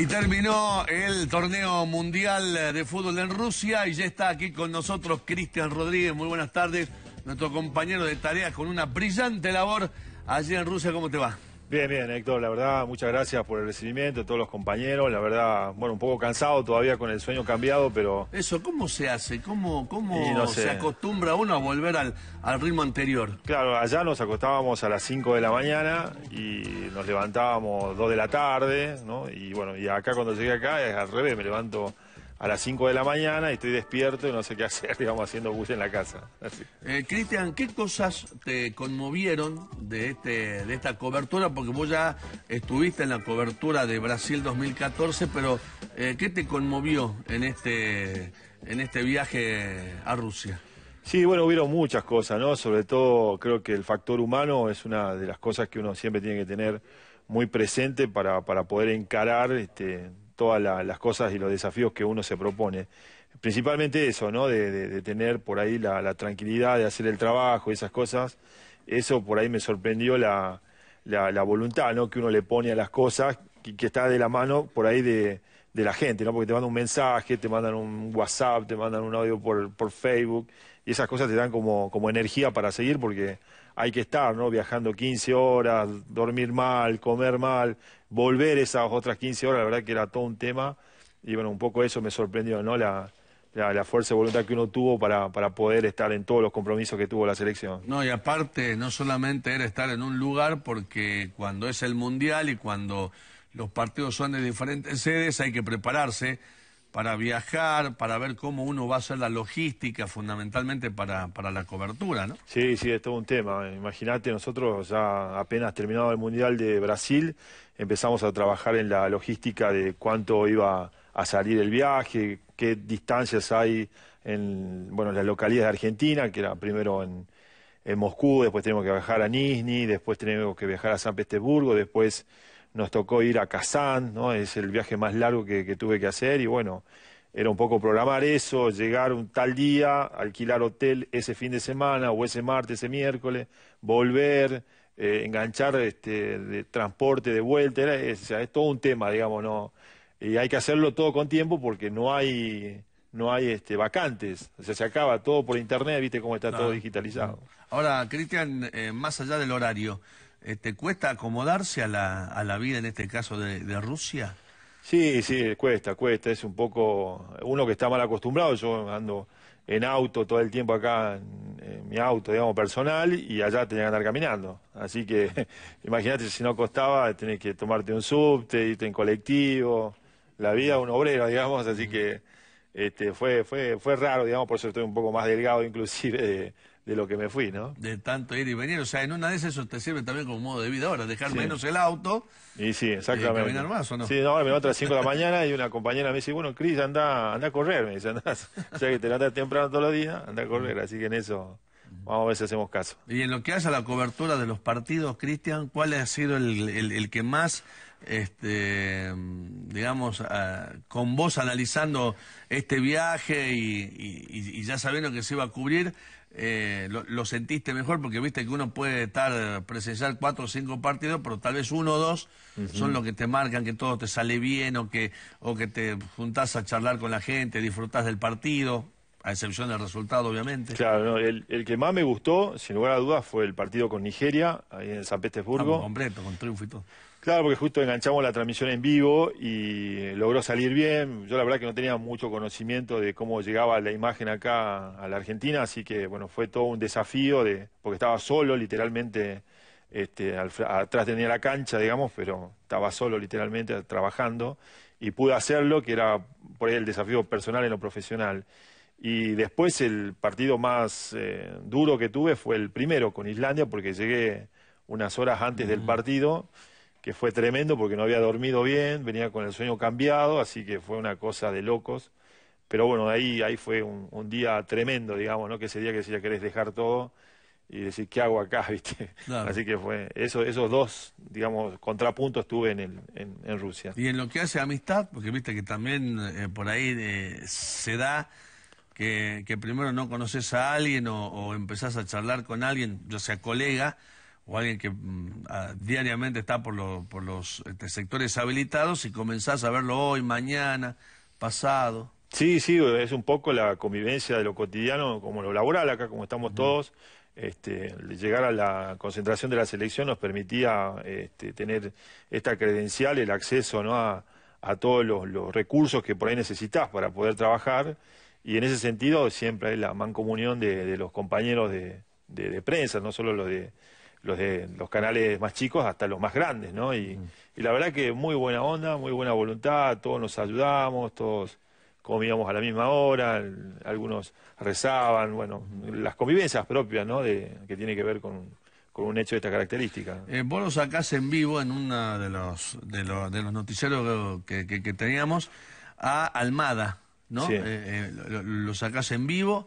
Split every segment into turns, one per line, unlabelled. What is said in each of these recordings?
Y terminó el torneo mundial de fútbol en Rusia y ya está aquí con nosotros Cristian Rodríguez. Muy buenas tardes, nuestro compañero de tareas con una brillante labor allí en Rusia. ¿Cómo te va?
Bien, bien, Héctor, la verdad, muchas gracias por el recibimiento, todos los compañeros, la verdad, bueno, un poco cansado todavía con el sueño cambiado, pero...
Eso, ¿cómo se hace? ¿Cómo, cómo se
acostumbra uno a volver al, ritmo anterior? Claro, allá nos acostábamos a las 5 de la mañana y nos levantábamos 2 de la tarde, ¿no? Y bueno, y acá cuando llegué acá es al revés, me levanto a las 5 de la mañana y estoy despierto y no sé qué hacer, digamos, haciendo bulla en la casa.
Eh, Cristian, ¿qué cosas te conmovieron de, este, de esta cobertura? Porque vos ya estuviste en la cobertura de Brasil 2014, pero eh, ¿qué te conmovió en este, en este viaje a Rusia?
Sí, bueno, hubo muchas cosas, ¿no? Sobre todo creo que el factor humano es una de las cosas que uno siempre tiene que tener muy presente para, para poder encarar este, todas las cosas y los desafíos que uno se propone. Principalmente eso, ¿no? De, tener por ahí la, tranquilidad de hacer el trabajo y esas cosas. Eso por ahí me sorprendió la, la voluntad, ¿no? Que uno le pone a las cosas, que, que está de la mano por ahí de, la gente, ¿no? Porque te mandan un mensaje, te mandan un WhatsApp, te mandan un audio por, por Facebook y esas cosas te dan como, como energía para seguir porque hay que estar, ¿no? Viajando 15 horas, dormir mal, comer mal, volver esas otras 15 horas, la verdad que era todo un tema. Y bueno, un poco eso me sorprendió, ¿no? La, la, la, fuerza de voluntad que uno tuvo para, para poder estar en todos los compromisos que tuvo la selección.
No, y aparte, no solamente era estar en un lugar, porque cuando es el Mundial y cuando los partidos son de diferentes sedes, hay que prepararse para viajar, para ver cómo uno va a hacer la logística, fundamentalmente para, para la cobertura,
¿no? Sí, sí, es todo un tema. Imagínate, nosotros ya apenas terminado el Mundial de Brasil, empezamos a trabajar en la logística de cuánto iba a salir el viaje, qué distancias hay en bueno, las localidades de Argentina, que era primero en, en Moscú, después tenemos que viajar a Nizhny, después tenemos que viajar a San Petersburgo, después nos tocó ir a Kazán, ¿no? es el viaje más largo que, tuve que hacer y bueno, era un poco programar eso, llegar un tal día, alquilar hotel ese fin de semana o ese martes, ese miércoles, volver, eh, enganchar este, de transporte de vuelta, era, es, todo un tema, digamos, ¿no? Y hay que hacerlo todo con tiempo porque no hay no hay este, vacantes, o sea, se acaba todo por internet, viste cómo está todo digitalizado.
Ahora, Cristian, eh, más allá del horario, ¿Te este, cuesta acomodarse a la, a la vida, en este caso, de, Rusia?
Sí, sí, cuesta, cuesta. Es un poco uno que está mal acostumbrado. Yo ando en auto todo el tiempo acá, en, mi auto, digamos, personal, y allá tenía que andar caminando. Así que imagínate si no costaba, tenés que tomarte un subte, irte en colectivo. La vida de un obrero, digamos, así que este, fue, fue, fue raro, digamos, por eso estoy un poco más delgado inclusive. De, de lo que me fui, ¿no?
De tanto ir y venir. O sea, en una de esas eso te sirve también como modo de vida ahora, dejar menos el auto.
Y sí, exactamente. caminar más, ¿o no? Sí, no, me va a las 5 de la mañana y una compañera me dice, bueno, Cris, anda, anda a correr, me dice, andás. O sea, que te levantas temprano todos los días, anda a correr. Así que en eso vamos a ver si hacemos caso.
Y en lo que hace a la cobertura de los partidos, Cristian, ¿cuál ha sido el, que más este, digamos, ah, con vos analizando este viaje y, y, ya sabiendo que se iba a cubrir, eh, lo, sentiste mejor porque viste que uno puede estar eh, presenciar cuatro o cinco partidos, pero tal vez uno o dos son los que te marcan que todo te sale bien o que, te juntás a charlar con la gente, disfrutás
del partido, a excepción del
resultado, obviamente.
Claro, el, que más me gustó, sin lugar a dudas, fue el partido con Nigeria, ahí en San Petersburgo.
completo, con triunfo y todo.
Claro, porque justo enganchamos la transmisión en vivo y eh, logró salir bien. Yo la verdad que no tenía mucho conocimiento de cómo llegaba la imagen acá a la Argentina, así que bueno, fue todo un desafío de porque estaba solo literalmente este, atrás tenía la cancha, digamos, pero estaba solo literalmente trabajando y pude hacerlo, que era por ahí el desafío personal en lo profesional. Y después el partido más eh, duro que tuve fue el primero con Islandia porque llegué unas horas antes del mm. partido que fue tremendo porque no había dormido bien, venía con el sueño cambiado, así que fue una cosa de locos. Pero bueno, ahí, ahí fue un, día tremendo, digamos, ¿no? Que ese día que si querés dejar todo y decir, ¿qué hago acá? ¿Viste? Así que fue, eso, esos dos, digamos, contrapuntos tuve en, el, en, Rusia. Y
en lo que hace amistad, porque viste que también eh, por ahí eh, se da que, que, primero no conoces a alguien o, o empezás a charlar con alguien, yo sea colega, o alguien que mm, diariamente está por, por los este, sectores habilitados y comenzás a verlo hoy, mañana, pasado. Sí,
sí, es un poco la convivencia de lo cotidiano, como lo laboral acá, como estamos todos. Este, llegar a la concentración de la selección nos permitía este, tener esta credencial, el acceso ¿no? a, todos los, recursos que por ahí necesitas para poder trabajar. Y en ese sentido siempre hay la mancomunión de, los compañeros de prensa, no solo los de, los de los canales más chicos hasta los más grandes, ¿no? Mm. Y, la verdad que muy buena onda, muy buena voluntad, todos nos ayudamos, todos comíamos a la misma hora, algunos rezaban, bueno, mm. las convivencias propias, ¿no? que tiene que ver con, un hecho de esta característica.
Eh, vos lo sacás en vivo en uno de los, de los, noticieros que, teníamos a Almada, ¿no? Eh, eh, lo, lo sacás en vivo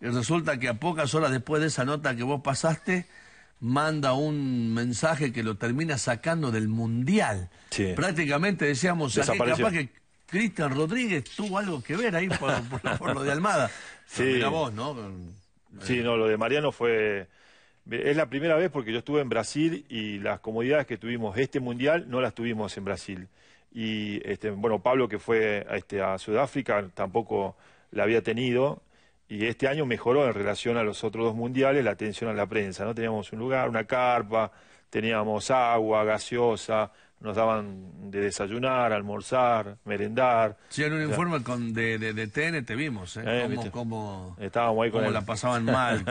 y resulta que a pocas horas después de esa nota que vos pasaste, manda un mensaje que lo termina sacando del Mundial. Prácticamente decíamos, capaz que Cristian Rodríguez tuvo algo que ver ahí
por, la lo de Almada. Sí. ¿no? lo de Mariano fue... Es la primera vez porque yo estuve en Brasil y las comodidades que tuvimos este Mundial no las tuvimos en Brasil. Y, este, bueno, Pablo que fue este, a Sudáfrica tampoco la había tenido y este año mejoró en relación a los otros dos mundiales la atención a la prensa, ¿no? Teníamos un lugar, una carpa, teníamos agua, gaseosa, nos daban de desayunar, almorzar, merendar. Sí, en
un informe con, de, de, vimos, ¿eh? eh cómo, Estábamos ahí la pasaban mal.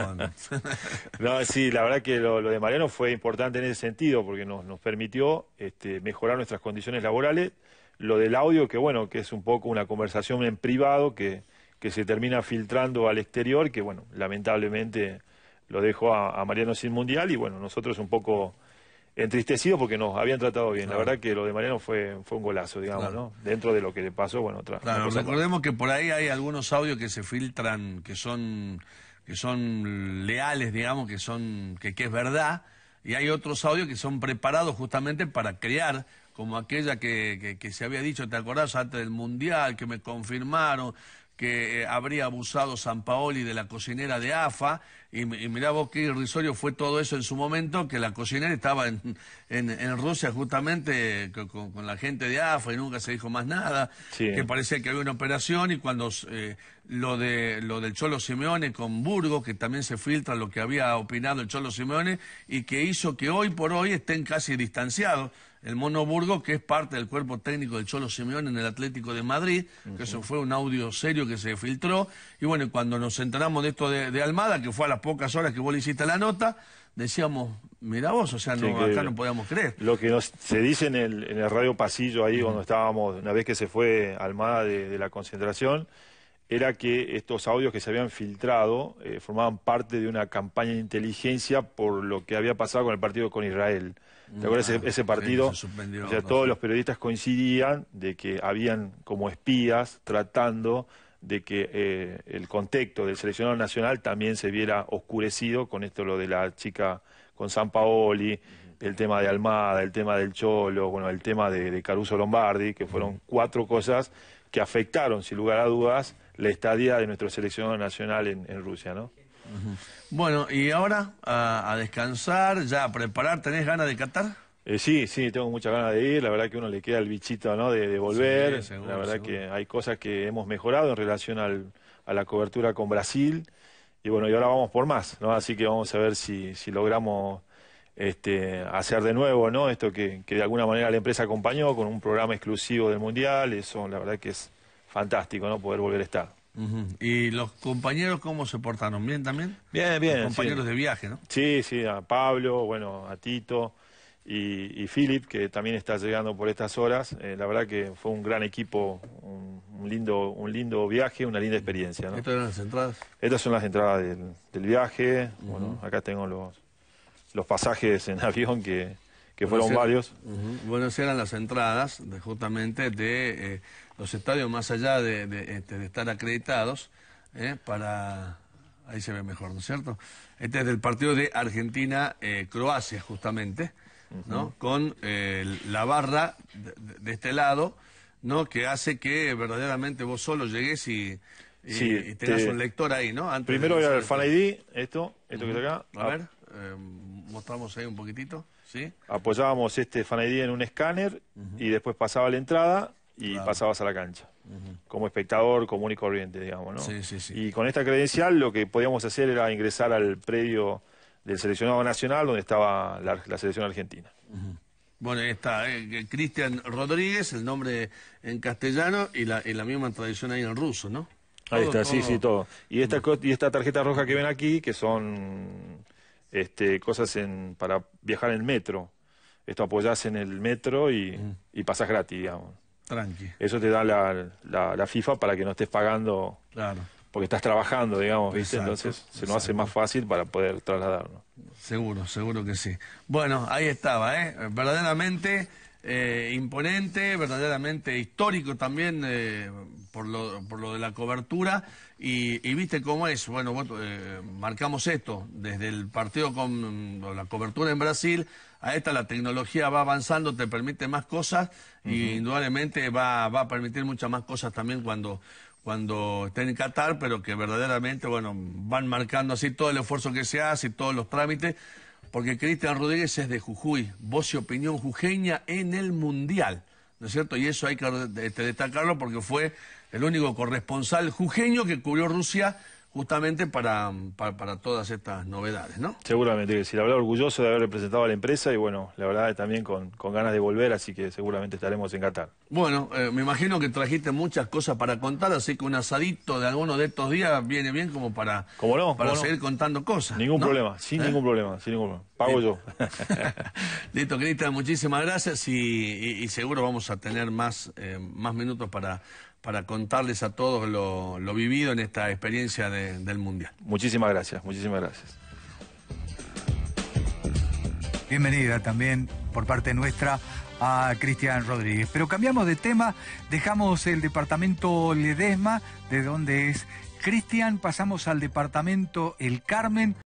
no, sí, la verdad que lo, de Mariano fue importante en ese sentido, porque nos, nos permitió este, mejorar nuestras condiciones laborales. Lo del audio, que bueno, que es un poco una conversación en privado que que se termina filtrando al exterior, que bueno, lamentablemente lo dejó a, Mariano sin mundial y bueno, nosotros un poco entristecidos porque nos habían tratado bien. La verdad que lo de Mariano fue, fue un golazo, digamos, ¿no? Dentro de lo que le pasó, bueno, otra. Claro, recordemos
que por ahí hay algunos audios que se filtran, que son, que son leales, digamos, que son, que, que es verdad, y hay otros audios que son preparados justamente para crear como aquella que, que, que, se había dicho, ¿te acordás? Antes del Mundial, que me confirmaron, que eh, habría abusado San Paoli de la cocinera de AFA, y, y mirá vos qué irrisorio fue todo eso en su momento, que la cocinera estaba en, en, Rusia justamente con, la gente de AFA y nunca se dijo más nada, que parecía que había una operación y cuando eh, lo, de, lo del Cholo Simeone con Burgos, que también se filtra lo que había opinado el Cholo Simeone y que hizo que hoy por hoy estén casi distanciados el Monoburgo, que es parte del cuerpo técnico del Cholo Simeón en el Atlético de Madrid, que eso fue un audio serio que se filtró. Y bueno, cuando nos enteramos de esto de, Almada, que fue a las pocas horas que vos le hiciste la nota, decíamos, mira vos, o sea, no, acá no podíamos creer.
Lo que se dice en el, radio pasillo ahí, cuando estábamos, una vez que se fue Almada de, la concentración, era que estos audios que se habían filtrado eh, formaban parte de una campaña de inteligencia por lo que había pasado con el partido con Israel. ¿Te acuerdas ese, ese partido? todos los periodistas coincidían de que habían como espías tratando de que eh, el contexto del seleccionado nacional también se viera oscurecido con esto lo de la chica con San Paoli, el tema de Almada, el tema del Cholo, bueno, el tema de, Caruso Lombardi, que fueron cuatro cosas que afectaron, sin lugar a dudas, la estadía de nuestro seleccionado nacional en, en Rusia, ¿no?
Bueno, y ahora a, descansar, ya a preparar, ¿tenés ganas de Qatar?
Eh, sí, sí, tengo muchas ganas de ir, la verdad que uno le queda el bichito ¿no? de, volver, la verdad que hay cosas que hemos mejorado en relación a la cobertura con Brasil, y bueno, y ahora vamos por más, ¿no? Así que vamos a ver si, si logramos este, hacer de nuevo, ¿no? Esto que, que, de alguna manera la empresa acompañó con un programa exclusivo del Mundial, eso la verdad que es fantástico, ¿no? Poder volver a estar.
¿Y los compañeros cómo se portaron? ¿Bien también? Bien, bien. compañeros de viaje, ¿no?
Sí, sí, a Pablo, bueno, a Tito y, y Philip, que también está llegando por estas horas. Eh, la verdad que fue un gran equipo, un, lindo, un lindo viaje, una linda experiencia. ¿no? ¿Estas
eran las entradas?
Estas son las entradas del, viaje. Bueno, acá tengo los, los pasajes en avión que que fueron varios.
Bueno, eran las entradas justamente de eh, los estadios más allá de, este, estar acreditados eh, para... Ahí se ve mejor, ¿no es cierto? Este es del partido de Argentina-Croacia, eh, justamente, ¿no? Con la barra de, este lado, ¿no? Que hace que verdaderamente vos solo llegues y, tengas un lector ahí, ¿no? Antes primero voy a ver Fan ID,
esto, esto que está acá. A ah. ver
mostramos ahí un poquitito, ¿sí?
Apoyábamos este Fan ID en un escáner y después pasaba la entrada y pasabas a la cancha. Como espectador común y corriente, digamos, ¿no? Sí, sí, sí. Y con esta credencial lo que podíamos hacer era ingresar al predio del seleccionado nacional donde estaba la, selección argentina.
Bueno, ahí está eh, eh, Cristian Rodríguez, el nombre en castellano y la, misma tradición ahí en ruso, ¿no?
Ahí está, sí, sí, todo. Y esta, y esta tarjeta roja que ven aquí, que son este, cosas en, para viajar en el metro. Esto apoyás en el metro mm. y, pasás gratis, digamos. Tranqui. Eso te da la, la, FIFA para que no estés pagando. Claro. Porque estás trabajando, digamos, ¿viste? Entonces se nos hace más fácil para poder trasladarnos.
Seguro, seguro que sí. Bueno, ahí estaba, ¿eh? Verdaderamente eh, imponente, verdaderamente histórico también eh, por, lo, de la cobertura. Y, viste cómo es, bueno, eh, marcamos esto, desde el partido con la cobertura en Brasil, a esta la tecnología va avanzando, te permite más cosas y indudablemente va, va a permitir muchas más cosas también cuando cuando estén en Qatar, pero que verdaderamente, bueno, van marcando así todo el esfuerzo que se hace y todos los trámites porque Cristian Rodríguez es de Jujuy, voz y opinión jujeña en el Mundial. ¿No es cierto? Y eso hay que este, destacarlo porque fue el único corresponsal jujeño que cubrió Rusia justamente para, para, todas estas novedades, ¿no?
Seguramente que sí, la verdad orgulloso de haber representado a la empresa y bueno, la verdad también con, con ganas de volver, así que seguramente estaremos en Qatar.
Bueno, eh, me imagino que trajiste muchas cosas para contar, así que un asadito de alguno de estos días viene bien como para, para seguir contando cosas. ¿Eh? Ningún problema, sin ningún
problema, sin ningún Pago yo.
Listo, Cristian, muchísimas gracias y, seguro vamos a tener más, eh, más minutos para para contarles a todos lo, vivido en esta experiencia del Mundial. Muchísimas gracias, muchísimas gracias. Bienvenida también por parte nuestra a Cristian Rodríguez. Pero cambiamos de tema, dejamos el departamento Ledesma, de donde es Cristian, pasamos al departamento El Carmen.